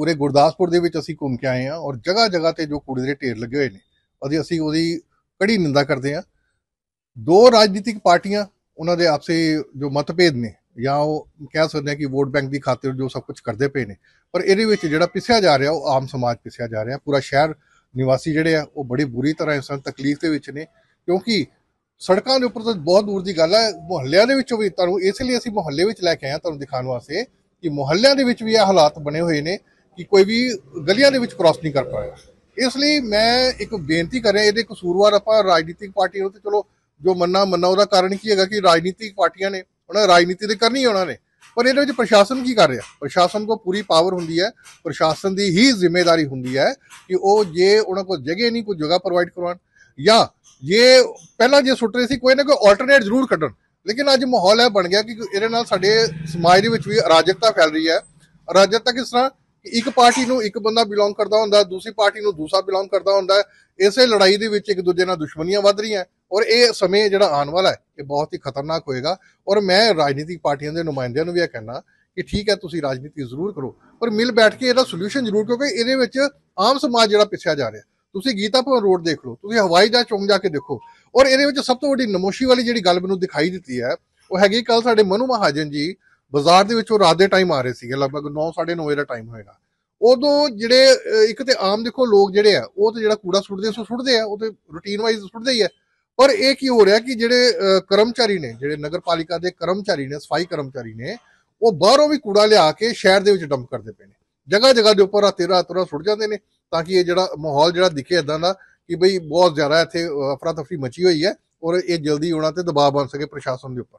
ਪੂਰੇ ਗੁਰਦਾਸਪੁਰ ਦੇ ਵਿੱਚ ਅਸੀਂ ਘੁੰਮ ਕੇ ਆਏ ਆ ਔਰ ਜਗ੍ਹਾ ਜਗ੍ਹਾ ਤੇ ਜੋ ਕੂੜੇ ਦੇ ਢੇਰ ਲੱਗੇ ਹੋਏ ਨੇ ਉਹਦੀ ਅਸੀਂ ਉਹਦੀ ਕੜੀ ਨਿੰਦਾ ਕਰਦੇ ਆ ਦੋ ਰਾਜਨੀਤਿਕ ਪਾਰਟੀਆਂ ਉਹਨਾਂ ਦੇ ਆਪਸੇ ਜੋ ਮਤਭੇਦ ਨੇ ਜਾਂ ਉਹ ਕਹਿ ਸਕਦੇ ਆ ਕਿ ਵੋਟ ਬੈਂਕ ਦੀ ਖਾਤਰ ਜੋ ਸਭ ਕੁਝ ਕਰਦੇ ਪਏ ਨੇ ਪਰ ਇਹਦੇ ਵਿੱਚ ਜਿਹੜਾ ਪਿਸਿਆ ਜਾ ਰਿਹਾ ਉਹ ਆਮ ਸਮਾਜ ਪਿਸਿਆ ਜਾ ਰਿਹਾ ਪੂਰਾ ਸ਼ਹਿਰ ਨਿਵਾਸੀ ਜਿਹੜੇ ਆ ਉਹ ਬੜੀ ਬੁਰੀ ਤਰ੍ਹਾਂ ਇਸ ਤਕਲੀਫ ਦੇ ਵਿੱਚ ਨੇ ਕਿਉਂਕਿ ਸੜਕਾਂ ਦੇ ਉੱਪਰ ਤਾਂ ਬਹੁਤ ਦੂਰ ਦੀ ਗੱਲ ਹੈ ਮੁਹੱਲਿਆਂ ਦੇ ਵਿੱਚੋਂ ਵੀ ਤੁਹਾਨੂੰ ਇਸ ਲਈ ਅਸੀਂ ਮੁਹੱਲੇ ਵਿੱਚ ਲੈ ਕੇ ਆਏ ਤੁਹਾਨੂੰ ਦਿਖਾਉਣ ਵਾਸਤੇ ਕਿ ਮੁਹੱਲਿਆਂ ਦੇ ਵਿੱਚ ਵੀ ਇਹ ਹਾਲਾਤ ਬਣੇ ਹੋਏ ਨੇ ਕਿ ਕੋਈ ਵੀ ਗਲੀਆਂ ਦੇ ਵਿੱਚ ਕ੍ਰਾਸ ਨਹੀਂ ਕਰ ਪਾਇਆ ਇਸ ਲਈ ਮੈਂ ਇੱਕ ਬੇਨਤੀ ਕਰ ਰਿਹਾ ਇਹਦੇ ਕਸੂਰਵਾਰ ਆਪਾਂ ਰਾਜਨੀਤਿਕ ਪਾਰਟੀ ਨੂੰ ਤੇ ਚਲੋ ਜੋ ਮੰਨਾ ਮੰਨਾ ਉਹਦਾ ਕਾਰਨ ਕੀ ਹੈਗਾ ਕਿ ਰਾਜਨੀਤਿਕ ਪਾਰਟੀਆਂ ਨੇ ਉਹਨਾਂ ਰਾਜਨੀਤੀ ਤੇ ਕਰਨੀ ਉਹਨਾਂ ਨੇ ਪਰ ਇਹਦੇ ਵਿੱਚ ਪ੍ਰਸ਼ਾਸਨ ਕੀ ਕਰ ਰਿਹਾ ਪ੍ਰਸ਼ਾਸਨ ਕੋ ਪੂਰੀ ਪਾਵਰ ਹੁੰਦੀ ਹੈ ਪ੍ਰਸ਼ਾਸਨ ਦੀ ਹੀ ਜ਼ਿੰਮੇਵਾਰੀ ਹੁੰਦੀ ਹੈ ਕਿ ਉਹ ਜੇ ਉਹਨਾਂ ਕੋ ਜਗ੍ਹਾ ਨਹੀਂ ਕੋਈ ਜਗ੍ਹਾ ਪ੍ਰੋਵਾਈਡ ਕਰਵਾਉਣ ਜਾਂ ਇਹ ਪਹਿਲਾਂ ਜੇ ਸੁੱਟ ਰਹੇ ਸੀ ਕੋਈ ਨਾ ਕੋਈ ਆਲਟਰਨੇਟ ਜ਼ਰੂਰ ਕੱਢਣ ਲੇਕਿਨ ਅੱਜ ਮਾਹੌਲ ਹੈ ਬਣ ਗਿਆ ਕਿ ਇਹਦੇ ਨਾਲ ਸਾਡੇ ਸਮਾਜ ਦੇ ਵਿੱਚ ਵੀ ਅਰਾਜਕਤਾ ਫੈਲ ਰਹੀ ਹੈ ਅਰਾਜਕਤਾ ਕਿਸ ਤਰ੍ਹਾਂ ਇੱਕ ਪਾਰਟੀ ਨੂੰ ਇੱਕ ਬੰਦਾ ਬਿਲੋਂਗ ਕਰਦਾ ਹੁੰਦਾ ਦੂਸਰੀ ਪਾਰਟੀ ਨੂੰ ਦੂਸਰਾ ਬਿਲੋਂਗ ਕਰਦਾ ਹੁੰਦਾ ਇਸੇ ਲੜਾਈ ਦੇ ਵਿੱਚ ਇੱਕ ਦੂਜੇ ਨਾਲ ਦੁਸ਼ਮਣੀਆਂ ਵੱਧ ਰਹੀਆਂ ਔਰ ਇਹ ਸਮੇਂ ਜਿਹੜਾ ਆਉਣ ਵਾਲਾ ਹੈ ਇਹ ਬਹੁਤ ਹੀ ਖਤਰਨਾਕ ਹੋਏਗਾ ਔਰ ਮੈਂ ਰਾਜਨੀਤਿਕ ਪਾਰਟੀਆਂ ਦੇ ਨੁਮਾਇੰਦਿਆਂ ਨੂੰ ਵੀ ਇਹ ਕਹਿਣਾ ਕਿ ਠੀਕ ਹੈ ਤੁਸੀਂ ਰਾਜਨੀਤੀ ਜ਼ਰੂਰ ਕਰੋ ਪਰ ਮਿਲ ਬੈਠ ਕੇ ਇਹਦਾ ਸੋਲੂਸ਼ਨ ਜ਼ਰੂਰ ਕਿਉਂਕਿ ਇਹਦੇ ਵਿੱਚ ਆਮ ਸਮਾਜ ਜਿਹੜਾ ਪਿੱਛਿਆ ਜਾ ਰਿਹਾ ਤੁਸੀਂ ਗੀਤਾ ਰੋਡ ਦੇਖ ਲਓ ਤੁਸੀਂ ਹਵਾਈ ਜਹਾਜ਼ ਚੌਂਕ ਜਾ ਕੇ ਦੇਖੋ ਔਰ ਇਹਦੇ ਵਿੱਚ ਸਭ ਤੋਂ ਵੱਡੀ ਨਮੋਸ਼ੀ ਵਾਲੀ ਜਿਹੜੀ ਗੱਲ ਮੈਨੂੰ ਦਿਖਾਈ ਦਿੱਤੀ ਹੈ ਉਹ ਹੈਗੀ ਕੱਲ ਸਾਡੇ ਮਨੂ ਮਹਾਜਨ ਜੀ ਬਾਜ਼ਾਰ ਦੇ ਉਹ ਰਾਤ ਦੇ ਟਾਈਮ ਆ ਰਹੇ ਸੀਗੇ ਲਗਭਗ 9:30 ਵਜੇ ਦਾ ਟਾਈਮ ਹੋਏਗਾ ਉਦੋਂ ਜਿਹੜੇ ਇੱਕ ਤੇ ਆਮ ਦੇਖੋ ਲੋਕ ਜਿਹੜੇ ਆ ਉਹ ਤੇ ਜਿਹੜਾ ਕੂੜਾ ਸੁੱਟਦੇ ਸੋ ਸੁੱਟਦੇ ਆ ਉਹ ਤੇ ਰੂਟੀਨ ਵਾਈਜ਼ ਸੁੱਟਦੇ ਹੀ ਆ ਪਰ ਇਹ ਕੀ ਹੋ ਰਿਹਾ ਕਿ ਜਿਹੜੇ ਕਰਮਚਾਰੀ ਨੇ ਜਿਹੜੇ ਨਗਰਪਾਲਿਕਾ ਦੇ ਕਰਮਚਾਰੀ ਨੇ ਸਫਾਈ ਕਰਮਚਾਰੀ ਨੇ ਉਹ ਬਾਹਰੋਂ ਵੀ ਕੂੜਾ ਲਿਆ ਕੇ ਸ਼ਹਿਰ ਦੇ ਵਿੱਚ ਡੰਪ ਕਰਦੇ ਪਏ ਨੇ ਜਗ੍ਹਾ ਜਗ੍ਹਾ ਦੇ ਉੱਪਰ ਰਾਤੇ ਰਾਤੋਂ ਸੁੱਟ ਜਾਂਦੇ ਨੇ ਤਾਂ ਕਿ ਇਹ ਜਿਹੜਾ ਮਾਹੌਲ ਜਿਹੜਾ ਦਿਖੇ ਇਦਾਂ ਦਾ ਕਿ ਬਈ ਬਹੁਤ ਜ਼ਿਆਦਾ ਇੱਥੇ ਅਫਰਾ ਤਫਰੀ ਮਚੀ ਹੋਈ ਹੈ ਔਰ ਇਹ ਜਲਦੀ ਹੋਣਾ ਤੇ ਦਬਾਅ ਬਣ ਸਕੇ ਪ੍ਰਸ਼ਾਸਨ ਦੇ ਉੱਪਰ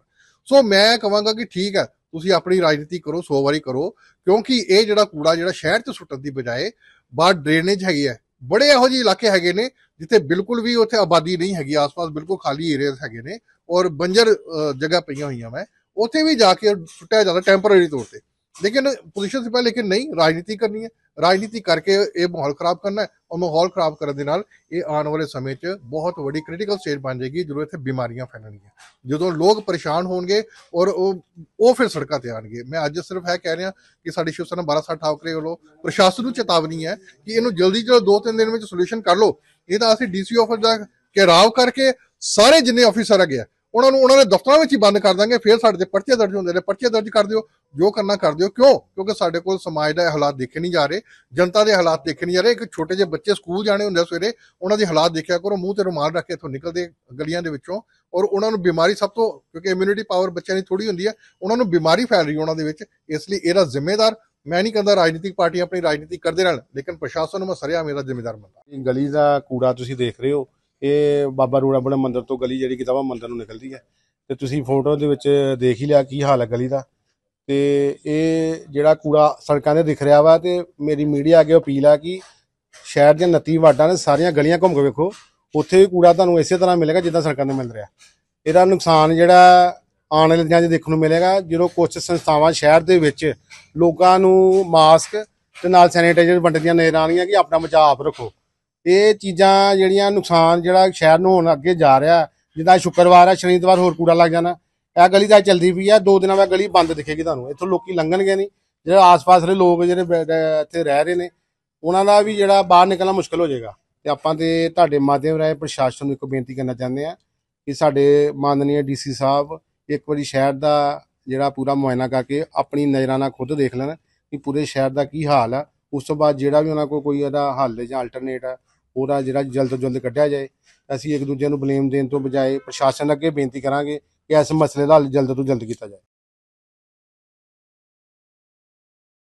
ਸੋ ਮੈਂ ਕਹਾਂਗਾ ਕਿ ਠੀਕ ਹੈ ਤੁਸੀਂ ਆਪਣੀ ਰਾਜਨੀਤੀ ਕਰੋ 100 ਵਾਰੀ ਕਰੋ ਕਿਉਂਕਿ ਇਹ ਜਿਹੜਾ ਕੂੜਾ ਜਿਹੜਾ ਸ਼ਹਿਰ 'ਚ ਸੁੱਟਣ ਦੀ ਬਜਾਏ ਬਾਹਰ ਡਰੇਨੇਜ ਹੈਗੀ ਹੈ ਬੜੇ ਇਹੋ ਜਿਹੇ ਇਲਾਕੇ ਹੈਗੇ ਨੇ ਜਿੱਥੇ ਬਿਲਕੁਲ ਵੀ ਉੱਥੇ ਆਬਾਦੀ ਨਹੀਂ ਹੈਗੀ ਆਸ-ਪਾਸ ਬਿਲਕੁਲ ਖਾਲੀ ਏਰੀਆਸ ਹੈਗੇ ਨੇ ਔਰ ਬੰਜਰ ਜਗ੍ਹਾ ਪਈਆਂ ਹੋਈਆਂ ਮੈਂ ਉੱਥੇ ਵੀ ਜਾ ਕੇ ਸੁੱਟਿਆ ਜਾਂਦਾ ਟੈਂਪਰੇਰੀ ਤੌਰ ਤੇ ਲੇਕਿਨ ਪੋਜੀਸ਼ਨ ਸੀ ਪਹਿਲੇ ਲੇਕਿਨ ਨਹੀਂ ਰਾਜਨੀਤੀ ਕਰਨੀ ਹੈ ਰਾਜਨੀਤੀ ਕਰਕੇ ਇਹ ਮਾਹੌਲ ਖਰਾਬ ਕਰਨਾ ਹੈ ਔਰ ਮਾਹੌਲ ਖਰਾਬ ਕਰਨ ਦੇ ਨਾਲ ਇਹ ਆਉਣ ਵਾਲੇ ਸਮੇਂ 'ਚ ਬਹੁਤ ਵੱਡੀ ਕ੍ਰਿਟੀਕਲ ਸਟੇਜ ਬਣ ਜਾਏਗੀ ਜਦੋਂ ਇੱਥੇ ਬਿਮਾਰੀਆਂ ਫੈਲਣਗੀਆਂ ਜਦੋਂ ਲੋਕ ਪਰੇਸ਼ਾਨ ਹੋਣਗੇ ਔਰ ਉਹ ਉਹ ਫਿਰ ਸੜਕਾਂ ਤੇ ਆਣਗੇ ਮੈਂ ਅੱਜ ਸਿਰਫ ਇਹ ਕਹਿ ਰਿਹਾ ਕਿ ਸਾਡੀ ਸ਼ੋਸਨ 1260 12 ਸਾਲ ਠਾਕਰੇ ਵੱਲੋਂ ਪ੍ਰਸ਼ਾਸਨ ਨੂੰ ਚੇਤਾਵਨੀ ਹੈ ਕਿ ਇਹਨੂੰ ਜਲਦੀ ਜਲਦੀ ਦੋ ਤਿੰਨ ਦਿਨ ਵਿੱਚ ਸੋਲੂਸ਼ਨ ਕਰ ਲਓ ਇਹ ਤਾਂ ਅਸੀਂ ਡੀਸੀ ਆਫਿਸ ਦਾ ਘੇਰਾਵ ਕਰਕੇ ਸਾਰੇ ਜਿੰਨੇ ਆਫੀਸਰ ਆ ਗਿਆ ਉਹਨਾਂ ਨੂੰ ਉਹਨਾਂ ਨੇ ਦਫ਼ਤਰਾਂ ਵਿੱਚ ਹੀ ਬੰਦ ਕਰ ਦਾਂਗੇ ਫਿਰ ਸਾਡੇ ਤੇ ਪਰਚੇ ਦਰਜ ਹੁੰਦੇ ਨੇ ਪਰਚੇ ਦਰਜ ਕਰ ਦਿਓ ਜੋ ਕਰਨਾ ਕਰ ਦਿਓ ਕਿਉਂ ਕਿਉਂਕਿ ਸਾਡੇ ਕੋਲ ਸਮਾਜ ਦਾ ਹਾਲਾਤ ਦੇਖੇ ਨਹੀਂ ਜਾ ਰਹੇ ਜਨਤਾ ਦੇ ਹਾਲਾਤ ਦੇਖੇ ਨਹੀਂ ਜਾ ਰਹੇ ਇੱਕ ਛੋਟੇ ਜਿਹੇ ਬੱਚੇ ਸਕੂਲ ਜਾਣੇ ਹੁੰਦੇ ਸਵੇਰੇ ਉਹਨਾਂ ਦੇ ਹਾਲਾਤ ਦੇਖਿਆ ਕਰੋ ਮੂੰਹ ਤੇ ਰੁਮਾਲ ਰੱਖ ਕੇ ਇਥੋਂ ਨਿਕਲਦੇ ਗਲੀਆਂ ਦੇ ਵਿੱਚੋਂ ਔਰ ਉਹਨਾਂ ਨੂੰ ਬਿਮਾਰੀ ਸਭ ਤੋਂ ਕਿਉਂਕਿ ਇਮਿਊਨਿਟੀ ਪਾਵਰ ਬੱਚਿਆਂ ਦੀ ਥੋੜੀ ਹੁੰਦੀ ਹੈ ਉਹਨਾਂ ਨੂੰ ਬਿਮਾਰੀ ਫੈਲ ਰਹੀ ਉਹਨਾਂ ਦੇ ਵਿੱਚ ਇਸ ਲਈ ਇਹਦਾ ਜ਼ਿੰਮੇਵਾਰ ਮੈਂ ਨਹੀਂ ਕਹਿੰਦਾ ਰਾਜਨੀਤਿਕ ਪਾਰਟੀ ਆਪਣੀ ਰਾਜਨੀਤੀ ਕਰਦੇ ਰਹਿਣ ਲੇਕਿਨ ਪ੍ਰਸ਼ਾਸਨ ਨੂੰ ਮੈਂ ਸਰਿਆ ਮੇਰਾ ਜ਼ਿੰਮੇਵਾਰ ਮੰਨਦਾ ਗਲੀ ਦਾ ਕੂੜਾ ਤੁਸੀਂ ਦੇਖ ਰਹੇ ਹੋ ਇਹ ਬਾਬਾ ਰੂੜਾ ਬਣਾ ਮੰਦਿਰ ਤੋਂ ਗਲੀ ਜਿਹੜੀ ਕਿਤਾਬਾ ਮੰਦਿਰ ਨੂੰ ਨਿਕਲਦੀ ਹੈ ਤੇ ਤੁਸੀਂ ਫੋਟੋ ਦੇ ਵਿੱਚ ਦੇਖ ਹੀ ਲਿਆ ਕੀ ਹਾਲ ਹੈ ਗਲੀ ਦਾ ਤੇ ਇਹ ਜਿਹੜਾ ਕੂੜਾ ਸੜਕਾਂ ਦੇ ਦਿਖ ਰਿਹਾ ਵਾ ਤੇ ਮੇਰੀ ਮੀਡੀਆ ਅੱਗੇ ਅਪੀਲ ਆ ਕਿ ਸ਼ਹਿਰ ਦੇ 29 ਵਾਰਡਾਂ ਨੇ ਸਾਰੀਆਂ ਗਲੀਆਂ ਘੁੰਮ ਕੇ ਵੇਖੋ ਉੱਥੇ ਵੀ ਕੂੜਾ ਤੁਹਾਨੂੰ ਇਸੇ ਤਰ੍ਹਾਂ ਮਿਲੇਗਾ ਜਿੱਦਾਂ ਸੜਕਾਂ ਤੇ ਮਿਲ ਰਿਹਾ ਇਹਦਾ ਨੁਕਸਾਨ ਜਿਹੜਾ ਆਉਣ ਵਾਲੇ ਦਿਨਾਂ 'ਚ ਦੇਖਣ ਨੂੰ ਮਿਲੇਗਾ ਜਦੋਂ ਕੁਝ ਸੰਸਥਾਵਾਂ ਸ਼ਹਿਰ ਦੇ ਵਿੱਚ ਲੋਕਾਂ ਨੂੰ ਮਾਸਕ ਤੇ ਨਾਲ ਸੈਨੀਟਾਈਜ਼ਰ ਵੰਡਦੀਆਂ ਨਜ਼ਰ ਆਣੀਆਂ ਕਿ ਆਪਣਾ ਬਚਾਅ ਆਪ ਰੱਖੋ ਇਹ ਚੀਜ਼ਾਂ ਜਿਹੜੀਆਂ ਨੁਕਸਾਨ ਜਿਹੜਾ ਸ਼ਹਿਰ ਨੂੰ ਹੁਣ ਅੱਗੇ ਜਾ ਰਿਹਾ ਜਿੱਦਾਂ ਸ਼ੁੱਕਰਵਾਰ ਹੈ ਸ਼ਨੀਵਾਰ ਹੋਰ ਕੂੜਾ ਲੱਗ ਜਾਣਾ ਇਹ ਗਲੀ ਤਾਂ ਚਲਦੀ ਪਈ ਆ ਦੋ ਦਿਨਾਂ ਬਾਅਦ ਗਲੀ ਬੰਦ ਦਿਖੇਗੀ ਤੁਹਾਨੂੰ ਇੱਥੋਂ ਲੋਕੀ ਲੰਘਣਗੇ ਨਹੀਂ ਜਿਹੜੇ ਆਸ-ਪਾਸ ਦੇ ਲੋਕ ਜਿਹੜੇ ਇੱਥੇ ਰਹਿ ਰਹੇ ਨੇ ਉਹਨਾਂ ਦਾ ਵੀ ਜਿਹੜਾ ਬਾਹਰ ਨਿਕਲਣਾ ਮੁਸ਼ਕਲ ਹੋ ਜਾਏਗਾ ਤੇ ਆਪਾਂ ਤੇ ਤੁਹਾਡੇ ਮਾਧਿਅਮ ਰਾਹੀਂ ਪ੍ਰਸ਼ਾਸਨ ਨੂੰ ਇੱਕ ਬੇਨਤੀ ਕਰਨਾ ਚਾਹੁੰਦੇ ਆ ਕਿ ਸਾਡੇ ਮਾਨਨੀय ਡੀਸੀ ਸਾਹਿਬ ਇੱਕ ਵਾਰੀ ਸ਼ਹਿਰ ਦਾ ਜਿਹੜਾ ਪੂਰਾ ਮੁਆਇਨਾ ਕਰਕੇ ਆਪਣੀ ਨਜ਼ਰਾਂ ਨਾਲ ਖੁਦ ਦੇਖ ਲੈਣ ਕਿ ਪੂਰੇ ਸ਼ਹਿਰ ਦਾ ਕੀ ਹਾਲ ਆ ਉਸ ਤੋਂ ਬਾਅਦ ਜਿਹੜਾ ਵੀ ਉਹਨਾਂ ਕੋਲ ਕੋਈ ਇਹਦਾ ਹੱਲ ਜਾਂ ਅਲਟਰਨੇਟ ਆ ਉਹਦਾ ਜਿਹੜਾ ਜਲਦ ਤੋਂ ਜਲਦ ਕੱਢਿਆ ਜਾਏ ਅਸੀਂ ਇੱਕ ਦੂਜੇ ਨੂੰ ਬਲੇਮ ਦੇਣ ਤੋਂ ਬਜਾਏ ਪ੍ਰਸ਼ਾਸਨ ਅੱਗੇ ਬੇਨਤੀ ਕਰਾਂਗੇ ਕਿ ਇਸ ਮਸਲੇ ਦਾ ਹੱਲ ਜਲਦ ਤੋਂ ਜਲਦ ਕੀਤਾ ਜਾਏ